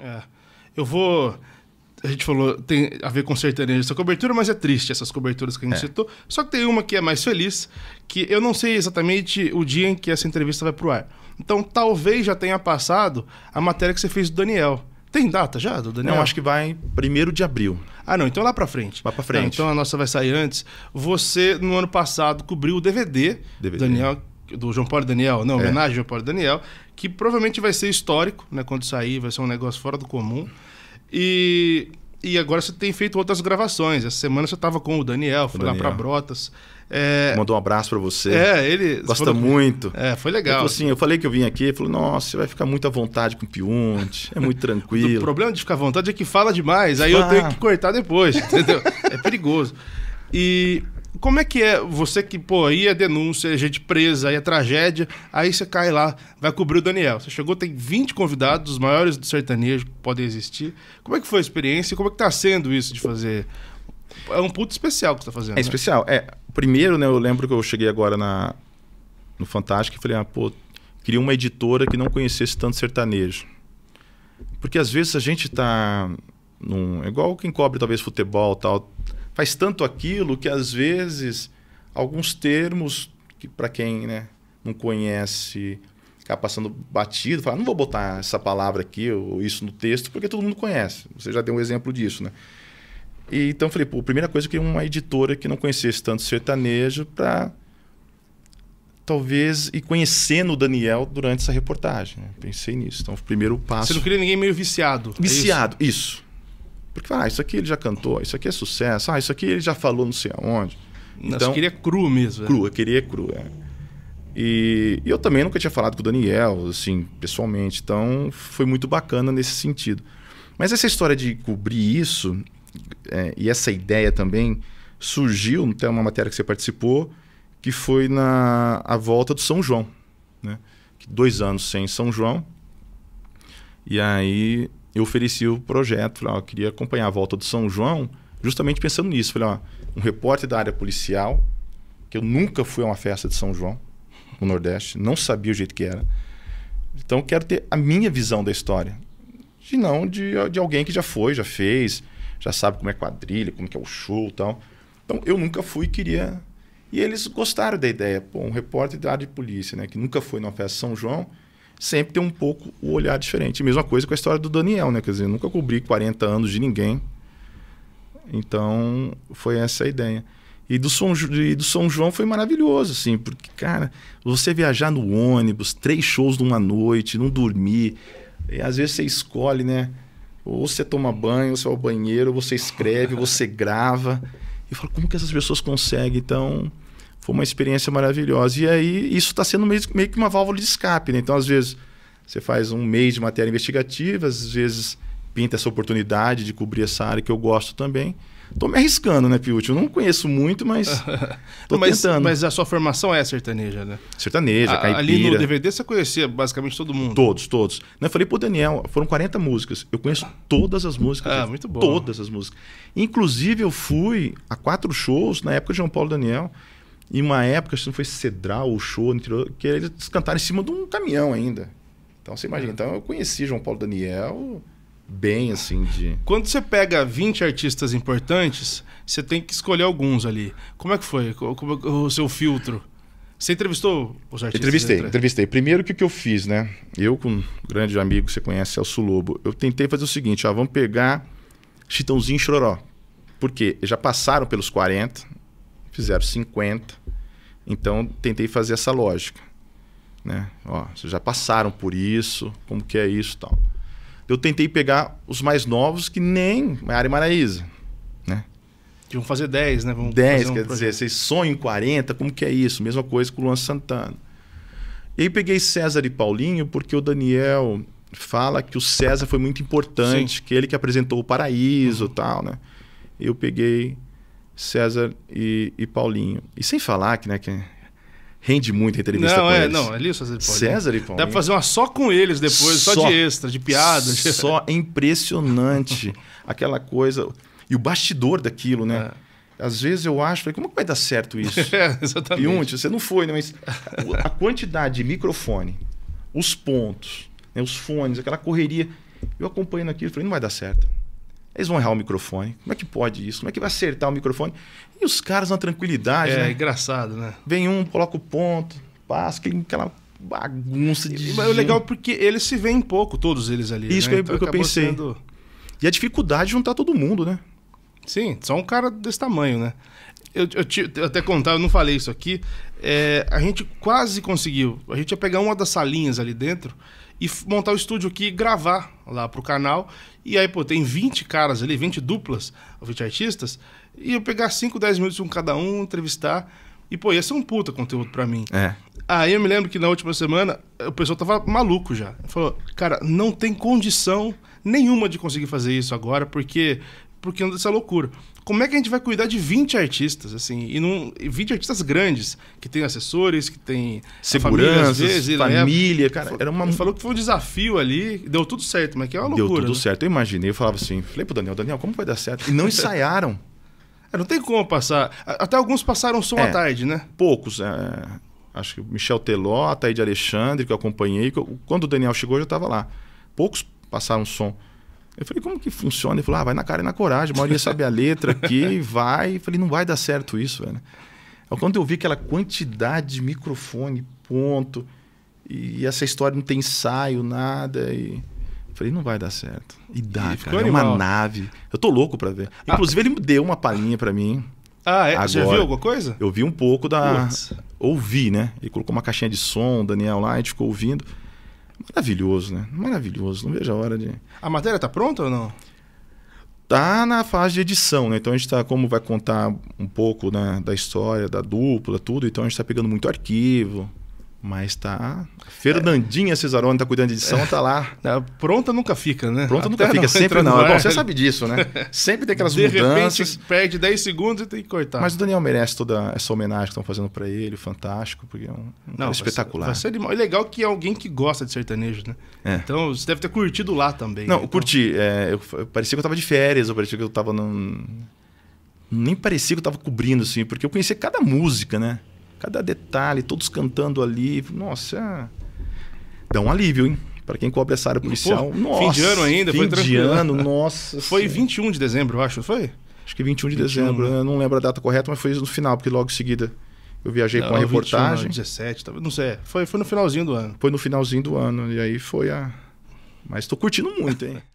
É. Eu vou. A gente falou, tem a ver com sertanejo essa cobertura, mas é triste essas coberturas que a gente é. citou. Só que tem uma que é mais feliz, que eu não sei exatamente o dia em que essa entrevista vai pro ar. Então talvez já tenha passado a matéria que você fez do Daniel. Tem data já do Daniel? Não, acho que vai 1 de abril. Ah, não, então lá para frente. Lá para frente. Não, então a nossa vai sair antes. Você, no ano passado, cobriu o DVD, DVD. Daniel, do João Paulo Daniel, não, é. homenagem ao João Paulo Daniel, que provavelmente vai ser histórico, né? Quando sair, vai ser um negócio fora do comum. E, e agora você tem feito outras gravações. Essa semana você estava com o Daniel, foi Daniel. lá para Brotas. É... Mandou um abraço para você. É, ele. Gosta falou... muito. É, foi legal. Falou assim, eu falei que eu vim aqui, ele falou: nossa, você vai ficar muito à vontade com o Pionte, é muito tranquilo. o problema de ficar à vontade é que fala demais, aí ah. eu tenho que cortar depois, entendeu? é perigoso. E como é que é você que, pô, aí é denúncia, é gente presa, aí é tragédia, aí você cai lá, vai cobrir o Daniel. Você chegou, tem 20 convidados, os maiores do sertanejo que podem existir. Como é que foi a experiência? Como é que tá sendo isso de fazer? É um puto especial que você tá fazendo. É né? especial. É, primeiro, né, eu lembro que eu cheguei agora na, no Fantástico e falei, ah, pô, queria uma editora que não conhecesse tanto sertanejo. Porque às vezes a gente tá num. É igual quem cobre talvez futebol tal faz tanto aquilo que às vezes alguns termos que para quem né, não conhece ficar passando batido, fala, não vou botar essa palavra aqui ou isso no texto, porque todo mundo conhece. Você já deu um exemplo disso, né? E, então falei, pô, a primeira coisa que uma editora que não conhecesse tanto sertanejo para talvez e conhecendo o Daniel durante essa reportagem. Né? Pensei nisso. Então, o primeiro passo. Você não queria ninguém meio viciado. Viciado, é isso? isso. Porque, ah, isso aqui ele já cantou, isso aqui é sucesso, ah, isso aqui ele já falou não sei aonde. Então, Nossa, queria cru mesmo. É. Cru, eu queria cru, é. E, e, eu também nunca tinha falado com o Daniel, assim, pessoalmente. Então, foi muito bacana nesse sentido. Mas essa história de cobrir isso é, e essa ideia também surgiu, tem uma matéria que você participou, que foi na a volta do São João. Né? Dois anos sem São João. E aí eu ofereci o projeto. Falei, ó, eu queria acompanhar a volta do São João, justamente pensando nisso. Falei, ó, um repórter da área policial, que eu nunca fui a uma festa de São João no Nordeste, não sabia o jeito que era. Então, eu quero ter a minha visão da história. E não de, de alguém que já foi, já fez, já sabe como é quadrilha, como é, é o show e tal. Então, eu nunca fui queria. E eles gostaram da ideia. Pô, um repórter da área de polícia, né? Que nunca foi numa festa de São João sempre tem um pouco o olhar diferente. Mesma coisa com a história do Daniel, né? Quer dizer, nunca cobri 40 anos de ninguém. Então, foi essa a ideia. E do São, e do São João foi maravilhoso, assim, porque, cara, você viajar no ônibus, três shows numa noite, não dormir. E às vezes você escolhe, né? Ou você toma banho, ou você vai ao banheiro, ou você escreve, ou você grava. E eu falo, como que essas pessoas conseguem? Então, foi uma experiência maravilhosa. E aí isso está sendo meio, meio, que uma válvula de escape. Né? Então, às vezes, você faz um mês de matéria investigativa, às vezes pinta essa oportunidade de cobrir essa área que eu gosto também. Estou me arriscando, né, Piúcio? Eu não conheço muito, mas estou tentando. Mas a sua formação é sertaneja, né? Sertaneja, a, caipira. Ali no DVD você conhecia basicamente todo mundo? Todos, todos. Eu falei pro Daniel, foram 40 músicas. Eu conheço todas as músicas. Ah, muito bom. Todas as músicas. Inclusive, eu fui a quatro shows na época de João Paulo Daniel. Em uma época, se não foi Cedral ou Show, que eles cantaram em cima de um caminhão ainda. Então você imagina. É. Então eu conheci João Paulo Daniel bem assim de. Quando você pega 20 artistas importantes, você tem que escolher alguns ali. Como é que foi? Como é o seu filtro? Você entrevistou os artistas? Entrevistei, entrevistei. Primeiro, o que, eu fiz, né? Eu, com um grande amigo que você conhece, Celso Lobo, eu tentei fazer o seguinte: ó, vamos pegar Chitãozinho e Chororó. Por quê? Já passaram pelos 40, fizeram 50. Então, tentei fazer essa lógica. Né? Ó, vocês já passaram por isso, como que é isso tal. Eu tentei pegar os mais novos que nem Maiara e Maraíza. Né? Que vão fazer 10, né? Vamos 10, um quer projeto. dizer, vocês sonham em 40, como que é isso? Mesma coisa com o Luan Santana. E aí peguei César e Paulinho porque o Daniel fala que o César foi muito importante, Sim. que ele que apresentou o Paraíso e uhum. tal, né? Eu peguei César e, e Paulinho. E sem falar que, né, que rende muito a entrevista não, com é, eles. Não, é ali o César e Paulinho. César e Paulinho. Dá pra fazer uma só com eles depois, só, só de extra, de piadas. Só é impressionante. Aquela coisa... E o bastidor daquilo, né? É. Às vezes eu acho, falei, como que vai dar certo isso? é, exatamente. E ontem, você não foi, né? Mas a quantidade de microfone, os pontos, né? os fones, aquela correria. Eu acompanhando aquilo, falei, não vai dar certo. Eles vão errar o microfone. Como é que pode isso? Como é que vai acertar o microfone? E os caras na tranquilidade, é, né? É engraçado, né? Vem um, coloca o ponto, passa, aquela bagunça de. Mas o legal é porque eles se veem pouco, todos eles ali. Isso né? que, então, que eu pensei. Sendo... E a dificuldade de juntar todo mundo, né? Sim, só um cara desse tamanho, né? Eu, eu, te, eu até contava, eu não falei isso aqui. É, a gente quase conseguiu. A gente ia pegar uma das salinhas ali dentro e montar o estúdio aqui e gravar lá pro canal. E aí, pô, tem 20 caras ali, 20 duplas, 20 artistas, e eu pegar 5, 10 minutos com cada um, entrevistar. E, pô, ia ser um puta conteúdo pra mim. É. Aí eu me lembro que na última semana o pessoal tava maluco já. Falou, cara, não tem condição nenhuma de conseguir fazer isso agora, porque porque anda dessa loucura. Como é que a gente vai cuidar de 20 artistas, assim, e não, 20 artistas grandes, que tem assessores, que tem segurança, família, vezes, família cara, era uma falou que foi um desafio ali, deu tudo certo, mas que é uma loucura. Deu tudo né? certo. Eu imaginei, eu falava assim, falei pro Daniel, Daniel, como vai dar certo? E não ensaiaram. É, não tem como passar. Até alguns passaram som é, à tarde, né? Poucos. É, acho que o Michel Teló, de Alexandre, que eu acompanhei. Que eu, quando o Daniel chegou, eu já estava lá. Poucos passaram som. Eu falei, como que funciona? Ele falou, ah, vai na cara e na coragem, a maioria sabe a letra aqui, vai. Eu falei, não vai dar certo isso, velho. Então, quando eu vi aquela quantidade de microfone, ponto, e essa história não tem ensaio, nada, e... Falei, não vai dar certo. E dá, e cara. É uma nave. Eu tô louco para ver. Ah. Inclusive, ah. ele deu uma palhinha para mim. Ah, é? Agora, Você viu alguma coisa? Eu vi um pouco da. Putz. Ouvi, né? Ele colocou uma caixinha de som, Daniel lá, a gente ficou ouvindo. Maravilhoso, né? Maravilhoso. Não vejo a hora de. A matéria está pronta ou não? Tá na fase de edição, né? Então a gente está, como vai contar um pouco né, da história, da dupla, tudo, então a gente está pegando muito arquivo, mas tá. Fernandinha é. Cesarone tá cuidando de edição, tá lá. É. Pronta nunca fica, né? Pronta Até nunca fica, sempre não. É bom, você sabe disso, né? Sempre tem aquelas de mudanças. Repente, perde 10 segundos e tem que cortar. Mas o Daniel merece toda essa homenagem que estão fazendo para ele, fantástico, porque é um, não, vai espetacular. Vai ser, vai ser legal que é alguém que gosta de sertanejo, né? É. Então você deve ter curtido lá também. Não, né? eu então curti. É, eu, eu, parecia que eu tava de férias, eu parecia que eu tava num. Nem parecia que eu tava cobrindo, assim, porque eu conhecia cada música, né? Cada detalhe, todos cantando ali. Nossa, dá um alívio, hein? Para quem cobre essa área policial. Pô, nossa, fim de ano ainda, fim foi de ano, nossa. Foi senhora. 21 de dezembro, eu acho, foi? Acho que 21 de 21, dezembro. Né? não lembro a data correta, mas foi no final, porque logo em seguida eu viajei não, com a reportagem. 21, 17, talvez, não sei. É. Foi, foi no finalzinho do ano. Foi no finalzinho do ano. E aí foi a. Mas estou curtindo muito, hein?